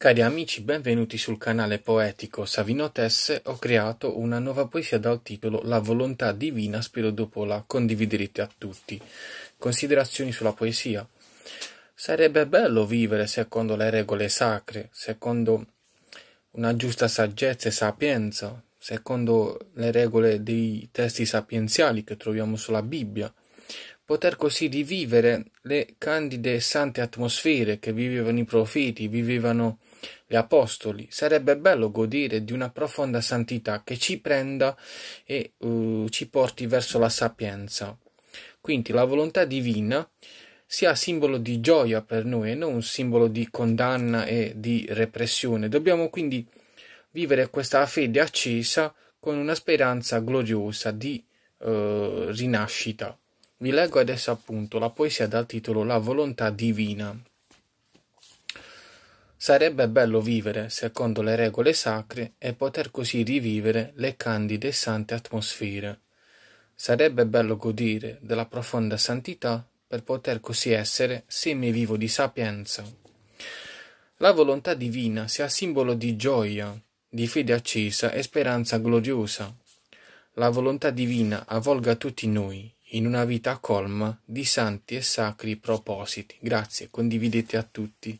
Cari amici, benvenuti sul canale poetico Savino Tesse. Ho creato una nuova poesia dal titolo La volontà divina, spero dopo la condividerete a tutti. Considerazioni sulla poesia. Sarebbe bello vivere secondo le regole sacre, secondo una giusta saggezza e sapienza, secondo le regole dei testi sapienziali che troviamo sulla Bibbia, poter così rivivere le candide e sante atmosfere che vivevano i profeti, vivevano gli apostoli. Sarebbe bello godere di una profonda santità che ci prenda e uh, ci porti verso la sapienza. Quindi la volontà divina sia simbolo di gioia per noi e non un simbolo di condanna e di repressione. Dobbiamo quindi vivere questa fede accesa con una speranza gloriosa di eh, rinascita. Vi leggo adesso appunto la poesia dal titolo La volontà divina. Sarebbe bello vivere secondo le regole sacre e poter così rivivere le candide e sante atmosfere. Sarebbe bello godere della profonda santità per poter così essere semivivo di sapienza. La volontà divina sia simbolo di gioia, di fede accesa e speranza gloriosa. La volontà divina avvolga tutti noi, in una vita colma di santi e sacri propositi. Grazie, condividete a tutti.